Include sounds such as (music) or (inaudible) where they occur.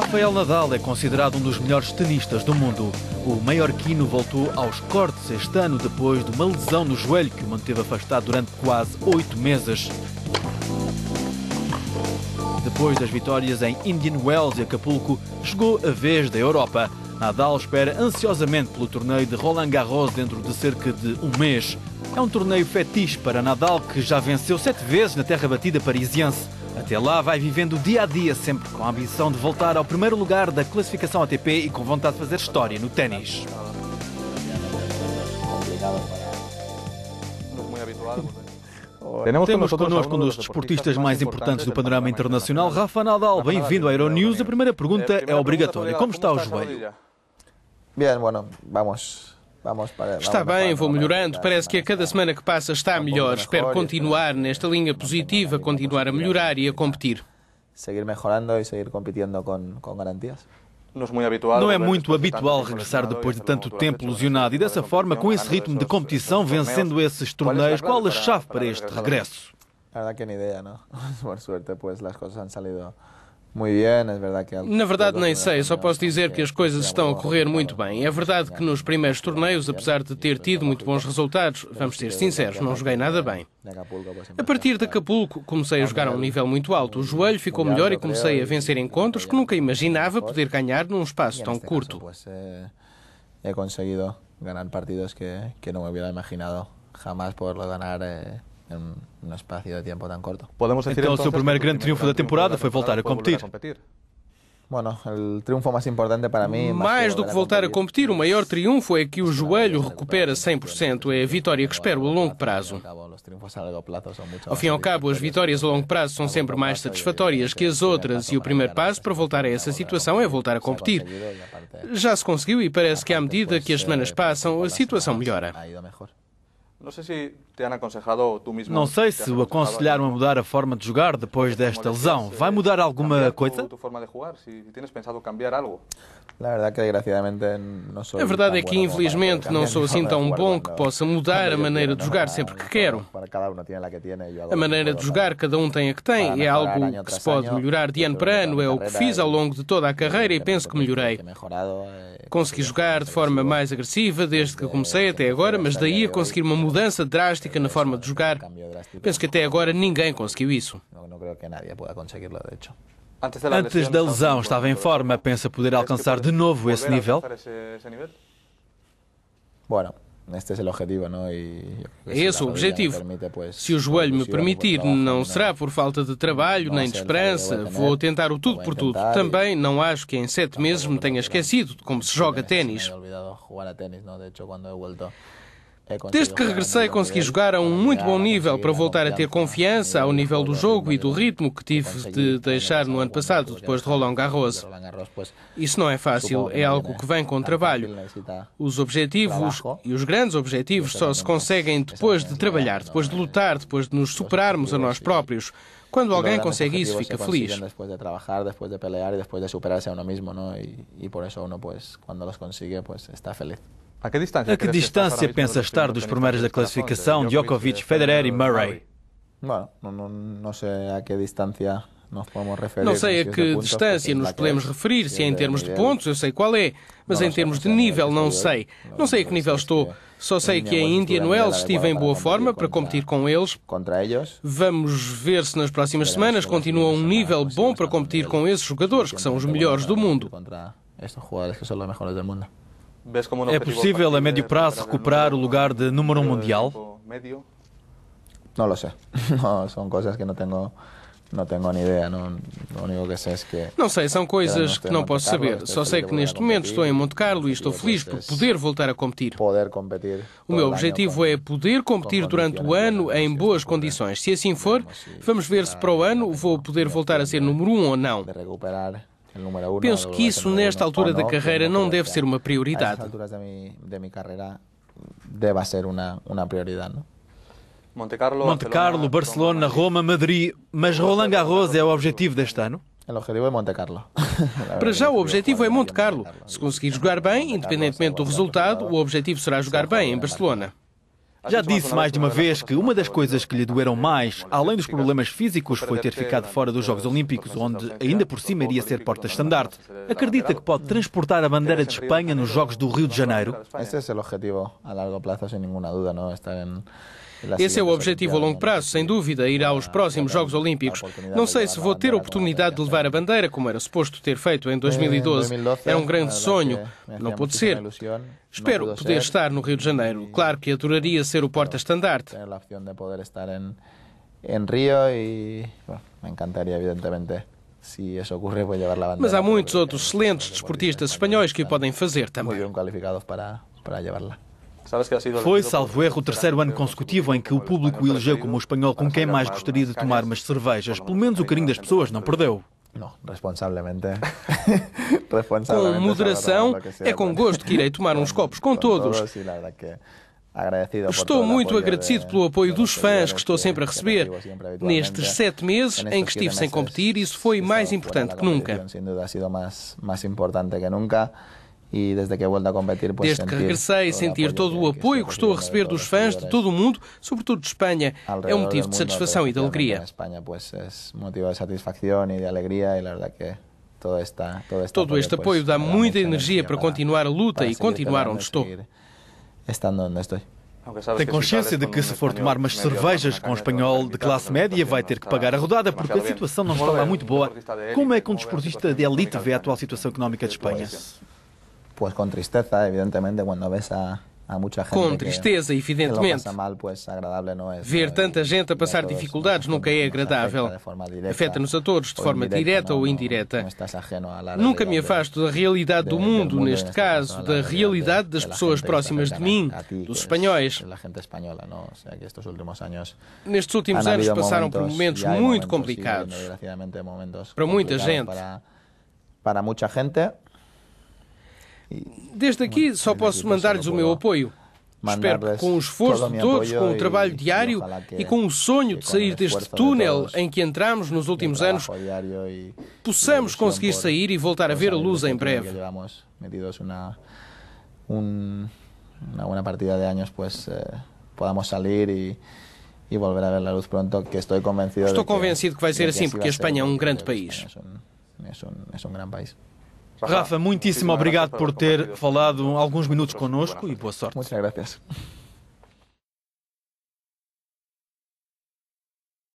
Rafael Nadal é considerado um dos melhores tenistas do mundo. O maiorquino voltou aos cortes este ano depois de uma lesão no joelho que o manteve afastado durante quase oito meses. Depois das vitórias em Indian Wells e Acapulco, chegou a vez da Europa. Nadal espera ansiosamente pelo torneio de Roland Garros dentro de cerca de um mês. É um torneio fetiche para Nadal, que já venceu sete vezes na terra batida parisiense. Até lá, vai vivendo o dia a dia, sempre com a ambição de voltar ao primeiro lugar da classificação ATP e com vontade de fazer história no ténis. Temos connosco um dos desportistas mais importantes do panorama internacional, Rafa Nadal. Bem-vindo à Euronews. A primeira pergunta é, é obrigatória: Como está o joelho? É Bem, bueno, vamos. Está bem, vou melhorando. Parece que a cada semana que passa está melhor. Espero continuar nesta linha positiva, continuar a melhorar e a competir. Seguir melhorando e seguir competindo com, com garantias. Não é muito habitual regressar depois de tanto tempo lesionado e dessa forma, com esse ritmo de competição, vencendo esses torneios, qual a chave para este regresso? A verdade que nem ideia, não? (laughs) Por suerte, pues as coisas han salido. Na verdade, nem sei, só posso dizer que as coisas estão a correr muito bem. É verdade que nos primeiros torneios, apesar de ter tido muito bons resultados, vamos ser sinceros, não joguei nada bem. A partir de Acapulco, comecei a jogar a um nível muito alto. O joelho ficou melhor e comecei a vencer encontros que nunca imaginava poder ganhar num espaço tão curto. Eh, he conseguido ganhar partidos que, não me imaginado jamás poderlo ganhar. Eh, de Podemos então, o seu primeiro grande triunfo da temporada foi voltar a competir. Bueno, el triunfo más importante para mí, mais do que voltar a competir, o maior triunfo é que o joelho recupera 100%. É a vitória que espero a longo prazo. Ao fim e ao cabo, as vitórias a longo prazo são sempre mais satisfatórias que as outras e o primeiro passo para voltar a essa situação é voltar a competir. Já se conseguiu e parece que à medida que as semanas passam, a situação melhora. Não sei se te han aconselhado ou tu mesmo. Não sei se o aconselharam a mudar a forma de jogar depois desta lesão. Vai eh, mudar alguma coisa? A verdade é que infelizmente não sou assim tão bom que possa mudar a maneira de jogar sempre que quero. A maneira de jogar cada um tem a que tem é algo que se pode melhorar de ano para ano. É o que fiz ao longo de toda a carreira e penso que melhorei. Eh, Consegui jogar de forma mais agressiva desde que comecei até agora, mas daí a conseguir uma mudança mudança drástica na forma de jogar. Penso que até agora ninguém conseguiu isso. Antes da lesão estava em forma, pensa poder alcançar de novo esse nível? Bueno, este é o objetivo, não? esse o objetivo. Se o joelho me permitir, não será por falta de trabalho nem de esperança. Vou tentar o tudo por tudo. Também não acho que em sete meses me tenha esquecido de como se joga ténis. É Desde que regressei, consegui jogar a um muito bom nível para voltar a ter confiança ao nível do jogo e do ritmo que tive de deixar no ano passado, depois de Roland Garros. Isso não é fácil, é algo que vem né? com tá trabalho. Né, os objetivos e os grandes objetivos só se conseguem depois de trabalhar, depois de lutar, depois de nos superarmos a nós próprios. Quando alguém consegue isso, fica feliz. Depois de trabalhar, depois de pelear e depois de superar-se a uno mesmo, E, por isso uno, quando está feliz. A que distância, a que distância pensa estar dos primeiros da classificação Djokovic, Federer e Murray? Bueno, não, não sei a que distância não sei a que distância nos podemos referir, se é em termos de pontos, eu sei qual é, mas em termos de nível, não sei. Não sei a que nível estou. Só sei que em Indian Wells estive em boa forma para competir com eles. Vamos ver se nas próximas semanas continua um nível bom para competir com esses jogadores, que são os melhores do mundo. É tipo, possível a médio prazo recuperar o lugar de número 1 é, um mundial? Não tipo, lo sé. são (laughs) coisas que não tenho, não tenho nem ideia, No, lo único que sei é que Não sei, são coisas que não posso saber. Só sei que neste momento estou em Monte Carlo e estou feliz por é poder voltar a competir. Poder competir. O meu objetivo é poder competir durante o ano em boas condições. Se assim for, vamos ver se para o ano vou poder voltar a ser número 1 um ou não. De recuperar Penso que isso, nesta altura da carreira, não deve ser uma prioridade. Deve ser uma prioridade, não? Monte Carlo, Monte Carlo, Barcelona, Roma, Madrid. Mas Roland Garros é o objetivo deste ano? O objetivo é Monte Carlo. (laughs) Para já, o objetivo é Monte Carlo. Se conseguir jogar bem, independentemente do resultado, o objetivo será jogar bem em Barcelona. Já disse mais de uma vez que uma das coisas que lhe doeram mais, além dos problemas assim. físicos, foi ter ficado fora dos Jogos Olímpicos, onde ainda por cima iria ser porta-estandarte. Acredita que pode transportar a bandeira de Espanha nos Jogos do Rio de Janeiro? Esse é o objetivo a largo prazo, sem nenhuma dúvida, não estar em esse é o objetivo a longo prazo, sem dúvida, ir aos próximos Jogos Olímpicos. Não sei se vou ter a oportunidade de levar a bandeira, como era suposto ter feito em 2012. Era um grande sonho, não pode ser. Espero poder estar no Rio de Janeiro. Claro que adoraria ser o porta-estandarte. me evidentemente se isso ocorrer, vou levar a bandeira. Mas há muitos outros excelentes desportistas espanhóis que o podem fazer também. Muito bem qualificados para, para la foi, salvo erro, o terceiro ano consecutivo em que o público elegeu como o espanhol com quem mais gostaria de tomar umas cervejas. Pelo menos o carinho das pessoas não perdeu. Não, responsavelmente. (laughs) com moderação, é com gosto que irei tomar uns copos com todos. Estou muito agradecido pelo apoio dos fãs que estou sempre a receber. Nestes sete meses em que estive sem competir, isso foi mais importante que nunca e desde que volto a competir... Pues, desde que regressei, sentir todo o apoio que estou a receber dos fãs de todo o mundo, sobretudo de Espanha, é um motivo de satisfação e de alegria. Espanha, é motivo de satisfação e de alegria e, na verdade, que Todo este apoio, dá muita energia para, para continuar a luta e continuar onde estou. Estando onde estou. Tem consciência de que se for tomar umas cervejas com um espanhol de classe média vai ter que pagar a rodada porque a situação não está lá muito boa. Como é que um desportista de elite vê a atual situação económica de Espanha? Pues con tristeza, evidentemente, cuando ves a, Com tristeza, evidentemente. Ver eh, tanta gente a passar dificuldades nunca é agradável. Afeta-nos a todos, de forma direta ou indireta. Nunca me afasto da realidade do mundo, neste caso, da realidade das pessoas próximas de mim, dos espanhóis. Nestes últimos anos passaram por momentos muito complicados. Para muita gente. Para muita gente. Desde aqui só posso mandar-lhes o meu apoio. Espero que com o esforço de todos, com o trabalho diário e com o sonho de sair deste túnel em que entramos nos últimos anos, possamos conseguir sair e voltar a ver a luz em breve. Uma boa partida de anos, pois eh, podamos sair e e a ver a luz pronto, que estou convencido. Estou convencido que, que vai ser assim, porque a Espanha é um grande país. É um, é um grande país. Rafa, muitíssimo obrigado por ter falado alguns minutos connosco e boa sorte. Muito obrigado.